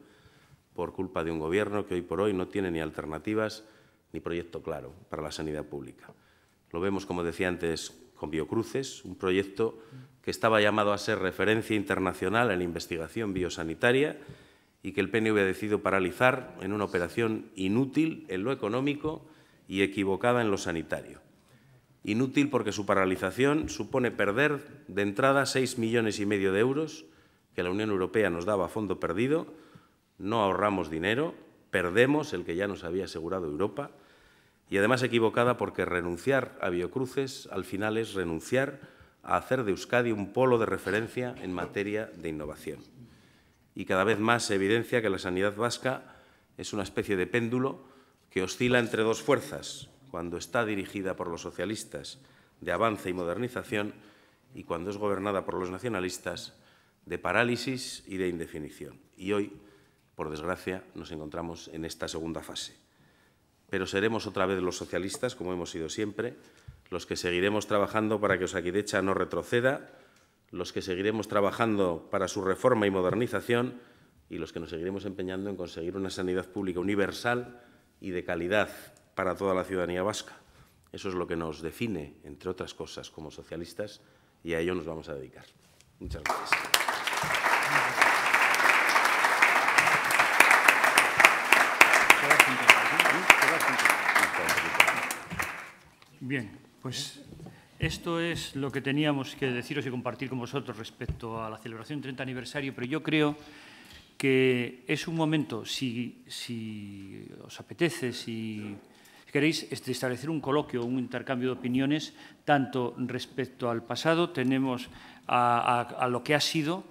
por culpa de un gobierno que hoy por hoy no tiene ni alternativas ni proyecto claro para la sanidad pública. Lo vemos, como decía antes, con Biocruces, un proyecto que estaba llamado a ser referencia internacional en investigación biosanitaria y que el PNV ha decidido paralizar en una operación inútil en lo económico y equivocada en lo sanitario. Inútil porque su paralización supone perder de entrada 6 millones y medio de euros que la Unión Europea nos daba a fondo perdido, no ahorramos dinero, perdemos el que ya nos había asegurado Europa, y además equivocada porque renunciar a Biocruces al final es renunciar a hacer de Euskadi un polo de referencia en materia de innovación. Y cada vez más se evidencia que la sanidad vasca es una especie de péndulo que oscila entre dos fuerzas, cuando está dirigida por los socialistas de avance y modernización y cuando es gobernada por los nacionalistas de parálisis y de indefinición. Y hoy, por desgracia, nos encontramos en esta segunda fase pero seremos otra vez los socialistas, como hemos sido siempre, los que seguiremos trabajando para que Osaquidecha no retroceda, los que seguiremos trabajando para su reforma y modernización y los que nos seguiremos empeñando en conseguir una sanidad pública universal y de calidad para toda la ciudadanía vasca. Eso es lo que nos define, entre otras cosas, como socialistas y a ello nos vamos a dedicar. Muchas gracias. Bien, pues esto es lo que teníamos que deciros y compartir con vosotros respecto a la celebración del 30 aniversario, pero yo creo que es un momento, si, os apetece, si queréis establecer un coloquio, un intercambio de opiniones, tanto respecto al pasado, tenemos a, a lo que ha sido,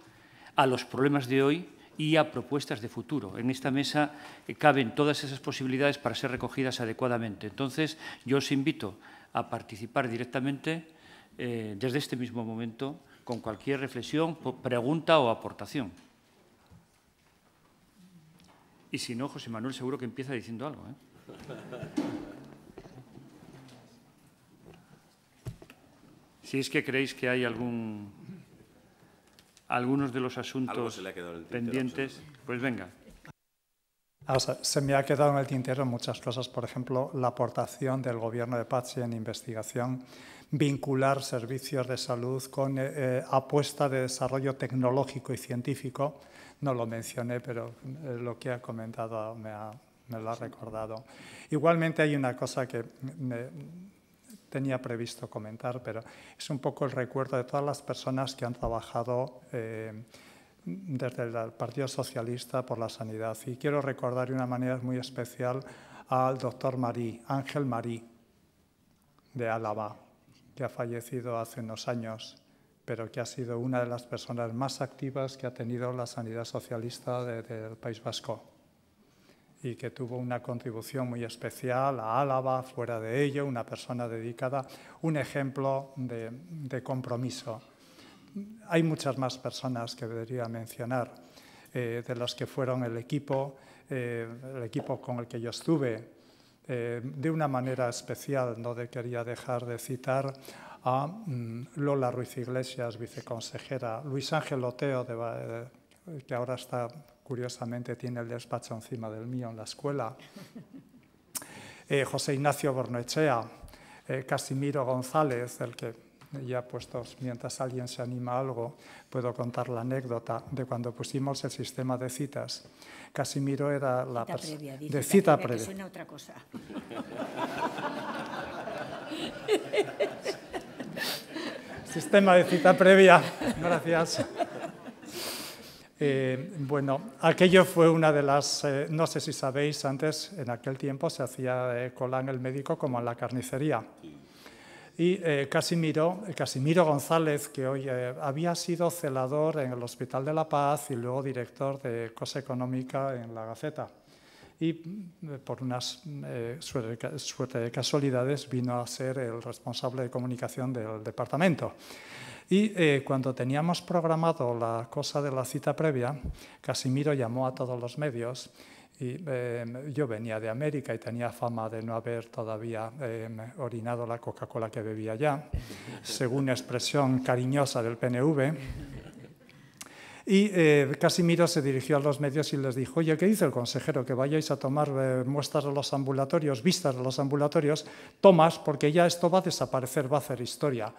a los problemas de hoy y a propuestas de futuro. En esta mesa eh, caben todas esas posibilidades para ser recogidas adecuadamente. Entonces, yo os invito a participar directamente eh, desde este mismo momento con cualquier reflexión, pregunta o aportación. Y si no, José Manuel seguro que empieza diciendo algo. ¿eh? Si es que creéis que hay algún algunos de los asuntos pendientes, pues venga. Ah, se me ha quedado en el tintero muchas cosas, por ejemplo, la aportación del gobierno de Pachi en investigación, vincular servicios de salud con eh, eh, apuesta de desarrollo tecnológico y científico. No lo mencioné, pero eh, lo que ha comentado me, lo ha recordado. Igualmente hay una cosa que tenía previsto comentar, pero es un poco el recuerdo de todas las personas que han trabajado. Eh, desde el Partido Socialista por la Sanidad. Y quiero recordar de una manera muy especial al doctor Marí, Ángel Marí, de Álava, que ha fallecido hace unos años, pero que ha sido una de las personas más activas que ha tenido la sanidad socialista del País Vasco y que tuvo una contribución muy especial a Álava, fuera de ello, una persona dedicada, un ejemplo de compromiso hay muchas más personas que debería mencionar, eh, de las que fueron el equipo, eh, el equipo con el que yo estuve, eh, de una manera especial, no de quería dejar de citar a mm, Lola Ruiz Iglesias, viceconsejera, Luis Ángel Oteo, que ahora está, curiosamente, tiene el despacho encima del mío en la escuela, José Ignacio Bornoechea, Casimiro González, el que ya puestos, mientras alguien se anima a algo, puedo contar la anécdota de cuando pusimos el sistema de citas. Casimiro era la cita previa, de cita previa. sistema de cita previa, gracias. Eh, bueno, aquello fue una de las, eh, no sé si sabéis, antes en aquel tiempo se hacía eh, cola en el médico como en la carnicería y eh, Casimiro, Casimiro González, que hoy eh, había sido celador en el Hospital de la Paz y luego director de Cosa Económica en la Gaceta. Y mm, eh, por unas suerte, de casualidades vino a ser el responsable de comunicación del departamento. Y cuando teníamos programado la cosa de la cita previa, Casimiro llamó a todos los medios y em, yo venía de América y tenía fama de no haber todavía em, orinado la Coca-Cola que bebía ya, según expresión cariñosa del PNV. Y eh, Casimiro se dirigió a los medios y les dijo, oye, ¿qué dice el consejero? Que vayáis a tomar eh, muestras de los ambulatorios, vistas a los ambulatorios, tomas, porque ya esto va a desaparecer, va a hacer historia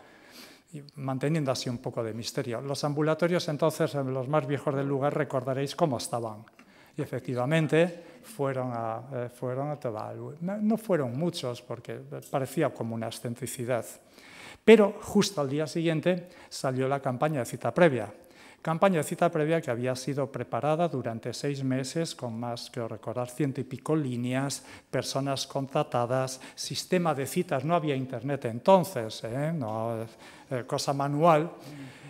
manteniendo así un poco de misterio. Los ambulatorios entonces, los más viejos del lugar, recordaréis cómo estaban. Y efectivamente fueron a, eh, fueron a No fueron muchos porque parecía como una excentricidad. Pero justo al día siguiente salió la campaña de cita previa. Campaña de cita previa que había sido preparada durante seis meses con más, que recordar, ciento y pico líneas, personas contratadas, sistema de citas, no había internet entonces, ¿eh? Eh, cosa manual.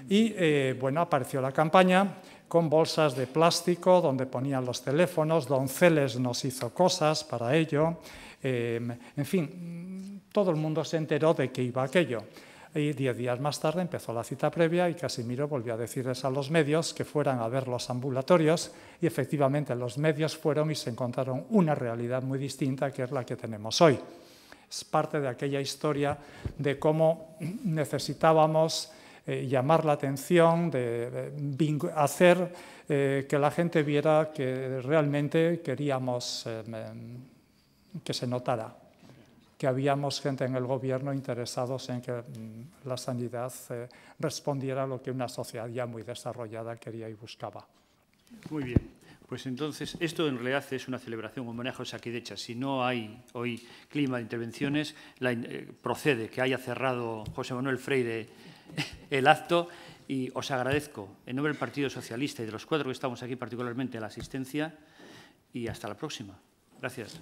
Y bueno, apareció la campaña con bolsas de plástico donde ponían los teléfonos, Donceles nos hizo cosas para ello, em, en fin, todo el mundo se enteró de que iba aquello. Y diez días más tarde empezó la cita previa y Casimiro volvió a decirles a los medios que fueran a ver los ambulatorios y efectivamente los medios fueron y se encontraron una realidad muy distinta que es la que tenemos hoy. Es parte de aquella historia de cómo necesitábamos eh, llamar la atención, de, hacer eh, que la gente viera que realmente queríamos eh, que se notara que habíamos gente en el gobierno interesados en que mm, la sanidad respondiera a lo que una sociedad ya muy desarrollada quería y buscaba. Muy bien. Pues entonces, esto en realidad es una celebración, un homenaje a Saquidecha. Si no hay hoy clima de intervenciones, la, procede que haya cerrado José Manuel Freire el acto y os agradezco en nombre del Partido Socialista y de los cuatro que estamos aquí particularmente la asistencia y hasta la próxima. Gracias.